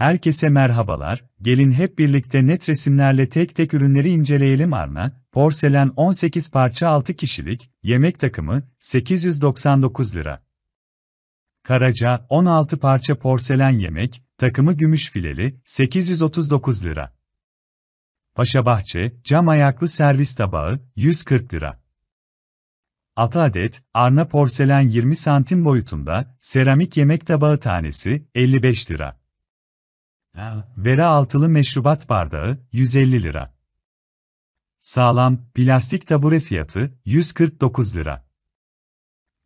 Herkese merhabalar, gelin hep birlikte net resimlerle tek tek ürünleri inceleyelim Arna, porselen 18 parça 6 kişilik, yemek takımı, 899 lira. Karaca, 16 parça porselen yemek, takımı gümüş fileli, 839 lira. Bahçe cam ayaklı servis tabağı, 140 lira. 6 adet, Arna porselen 20 santim boyutunda, seramik yemek tabağı tanesi, 55 lira. Vera altılı meşrubat bardağı 150 lira. Sağlam plastik tabure fiyatı 149 lira.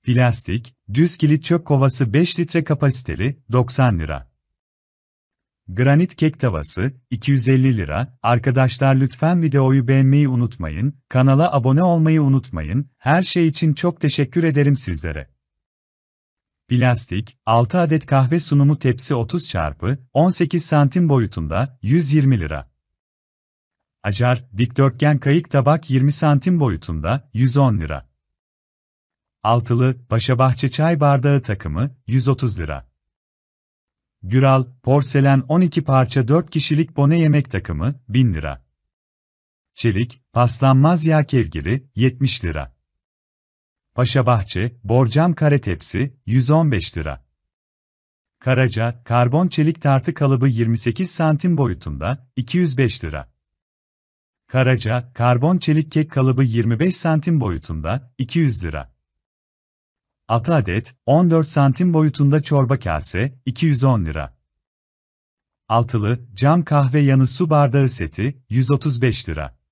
Plastik düz kilit çöp kovası 5 litre kapasiteli 90 lira. Granit kek tavası 250 lira. Arkadaşlar lütfen videoyu beğenmeyi unutmayın, kanala abone olmayı unutmayın. Her şey için çok teşekkür ederim sizlere. Plastik, 6 adet kahve sunumu tepsi 30 çarpı 18 santim boyutunda 120 lira. Acar, dikdörtgen kayık tabak 20 santim boyutunda 110 lira. Altılı, bahçe çay bardağı takımı 130 lira. Güral, porselen 12 parça 4 kişilik bone yemek takımı 1000 lira. Çelik, paslanmaz yağ kevgiri 70 lira. Paşa Bahçe, borcam kare tepsi, 115 lira. Karaca, karbon çelik tartı kalıbı 28 santim boyutunda, 205 lira. Karaca, karbon çelik kek kalıbı 25 santim boyutunda, 200 lira. 6 adet, 14 santim boyutunda çorba kase, 210 lira. Altılı, cam kahve yanı su bardağı seti, 135 lira.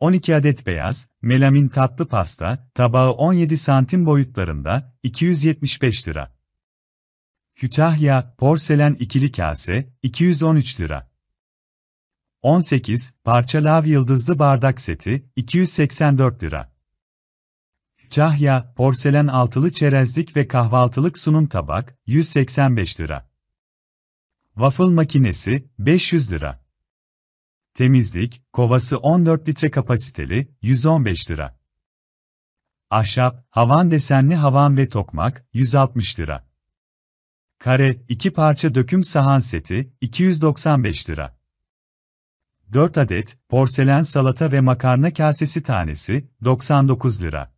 12 adet beyaz, melamin tatlı pasta, tabağı 17 santim boyutlarında, 275 lira. Kütahya, porselen ikili kase, 213 lira. 18, parça lav yıldızlı bardak seti, 284 lira. Kütahya, porselen altılı çerezlik ve kahvaltılık sunum tabak, 185 lira. Waffle makinesi, 500 lira. Temizlik, kovası 14 litre kapasiteli, 115 lira. Ahşap, havan desenli havan ve tokmak, 160 lira. Kare, 2 parça döküm sahan seti, 295 lira. 4 adet, porselen salata ve makarna kasesi tanesi, 99 lira.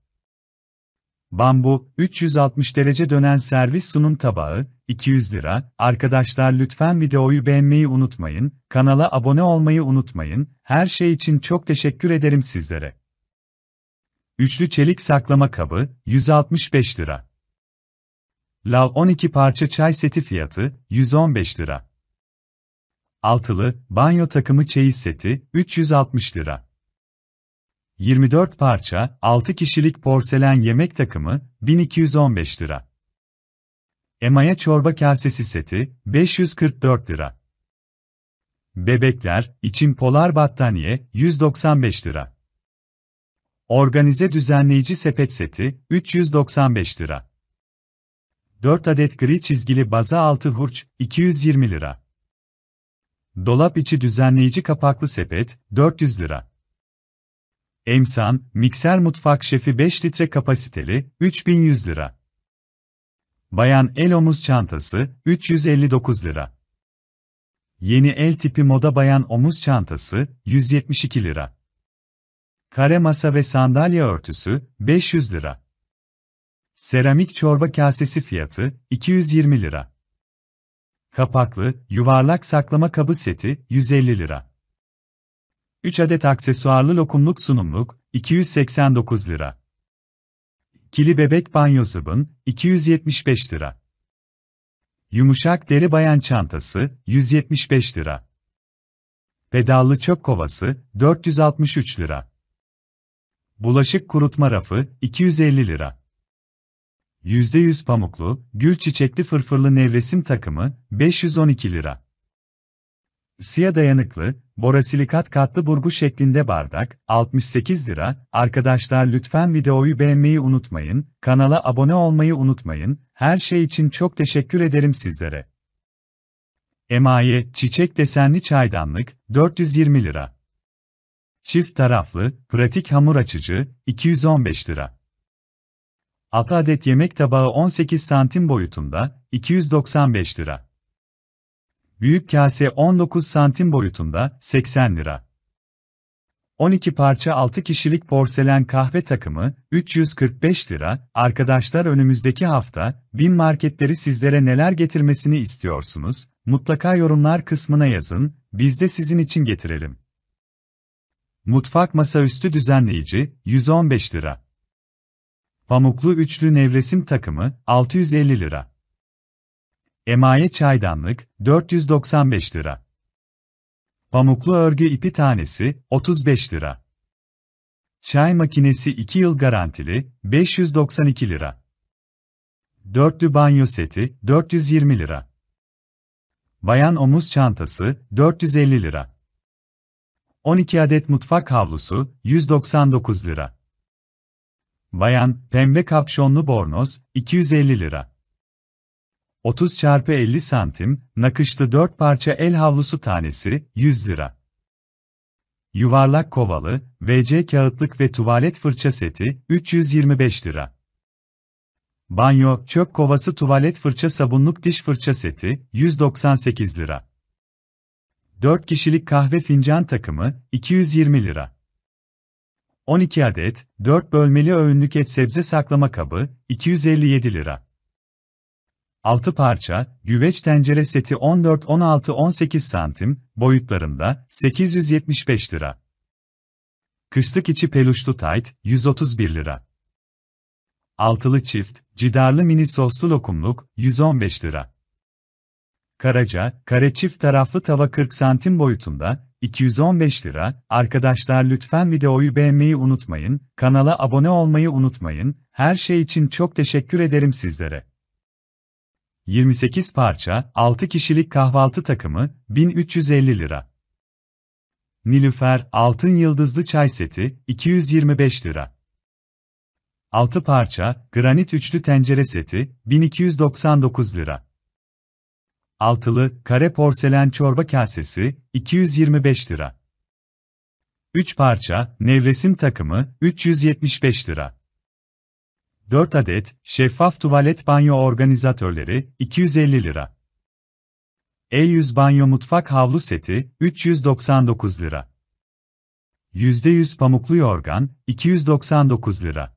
Bambu, 360 derece dönen servis sunum tabağı, 200 lira. Arkadaşlar lütfen videoyu beğenmeyi unutmayın, kanala abone olmayı unutmayın. Her şey için çok teşekkür ederim sizlere. Üçlü çelik saklama kabı, 165 lira. Lav 12 parça çay seti fiyatı, 115 lira. Altılı, banyo takımı çeyiz seti, 360 lira. 24 parça, 6 kişilik porselen yemek takımı, 1215 lira. Emaya çorba kasesi seti, 544 lira. Bebekler, için polar battaniye, 195 lira. Organize düzenleyici sepet seti, 395 lira. 4 adet gri çizgili baza altı hurç, 220 lira. Dolap içi düzenleyici kapaklı sepet, 400 lira. Emsan, mikser mutfak şefi 5 litre kapasiteli, 3100 lira. Bayan el omuz çantası, 359 lira. Yeni el tipi moda bayan omuz çantası, 172 lira. Kare masa ve sandalye örtüsü, 500 lira. Seramik çorba kasesi fiyatı, 220 lira. Kapaklı, yuvarlak saklama kabı seti, 150 lira. 3 adet aksesuarlı lokumluk sunumluk, 289 lira. Kili bebek banyo zıbın, 275 lira. Yumuşak deri bayan çantası, 175 lira. Pedallı çöp kovası, 463 lira. Bulaşık kurutma rafı, 250 lira. %100 pamuklu, gül çiçekli fırfırlı nevresim takımı, 512 lira. Siyah dayanıklı, borasilikat katlı burgu şeklinde bardak, 68 lira. Arkadaşlar lütfen videoyu beğenmeyi unutmayın, kanala abone olmayı unutmayın, her şey için çok teşekkür ederim sizlere. Emaye, çiçek desenli çaydanlık, 420 lira. Çift taraflı, pratik hamur açıcı, 215 lira. 6 adet yemek tabağı 18 santim boyutunda, 295 lira. Büyük kase 19 santim boyutunda 80 lira. 12 parça 6 kişilik porselen kahve takımı 345 lira. Arkadaşlar önümüzdeki hafta bin marketleri sizlere neler getirmesini istiyorsunuz? Mutlaka yorumlar kısmına yazın. Biz de sizin için getirelim. Mutfak masaüstü düzenleyici 115 lira. Pamuklu üçlü nevresim takımı 650 lira. Emaye çaydanlık 495 lira. Pamuklu örgü ipi tanesi 35 lira. Çay makinesi 2 yıl garantili 592 lira. Dörtlü banyo seti 420 lira. Bayan omuz çantası 450 lira. 12 adet mutfak havlusu 199 lira. Bayan pembe kapşonlu bornoz 250 lira. 30 çarpı 50 santim, nakışlı 4 parça el havlusu tanesi, 100 lira. Yuvarlak kovalı, VC kağıtlık ve tuvalet fırça seti, 325 lira. Banyo, çöp kovası tuvalet fırça sabunluk diş fırça seti, 198 lira. 4 kişilik kahve fincan takımı, 220 lira. 12 adet, 4 bölmeli öğünlük et sebze saklama kabı, 257 lira. 6 parça, güveç tencere seti 14-16-18 santim, boyutlarında, 875 lira. Kışlık içi peluşlu tayt, 131 lira. Altılı çift, cidarlı mini soslu lokumluk, 115 lira. Karaca, kare çift taraflı tava 40 santim boyutunda, 215 lira. Arkadaşlar lütfen videoyu beğenmeyi unutmayın, kanala abone olmayı unutmayın, her şey için çok teşekkür ederim sizlere. 28 parça, 6 kişilik kahvaltı takımı, 1350 lira. Nilüfer, altın yıldızlı çay seti, 225 lira. 6 parça, granit üçlü tencere seti, 1299 lira. Altılı, kare porselen çorba kasesi, 225 lira. 3 parça, nevresim takımı, 375 lira. 4 adet, şeffaf tuvalet banyo organizatörleri, 250 lira. E100 banyo mutfak havlu seti, 399 lira. %100 pamuklu yorgan, 299 lira.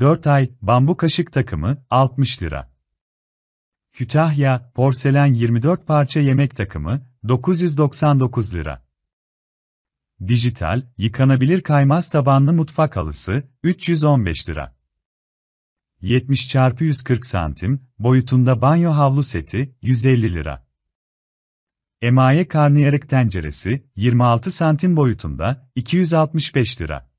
4 ay, bambu kaşık takımı, 60 lira. Kütahya, porselen 24 parça yemek takımı, 999 lira. Dijital, yıkanabilir kaymaz tabanlı mutfak halısı, 315 lira. 70 çarpı 140 santim, boyutunda banyo havlu seti, 150 lira. Emaye karnıyarık tenceresi, 26 santim boyutunda, 265 lira.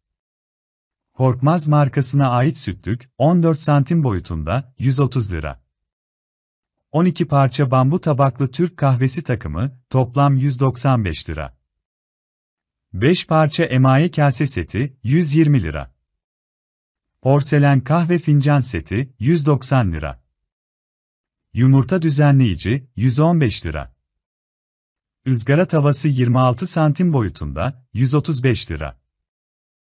Korkmaz markasına ait sütlük, 14 santim boyutunda, 130 lira. 12 parça bambu tabaklı Türk kahvesi takımı, toplam 195 lira. 5 parça emaye kase seti, 120 lira. Porselen kahve fincan seti 190 lira. Yumurta düzenleyici 115 lira. Izgara tavası 26 santim boyutunda 135 lira.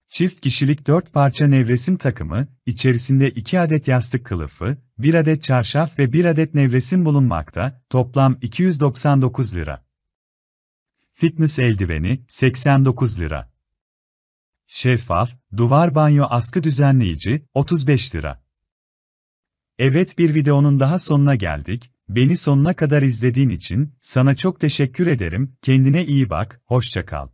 Çift kişilik 4 parça nevresim takımı, içerisinde 2 adet yastık kılıfı, 1 adet çarşaf ve 1 adet nevresim bulunmakta, toplam 299 lira. Fitness eldiveni 89 lira. Şeffaf, duvar banyo askı düzenleyici, 35 lira. Evet bir videonun daha sonuna geldik, beni sonuna kadar izlediğin için, sana çok teşekkür ederim, kendine iyi bak, hoşça kal.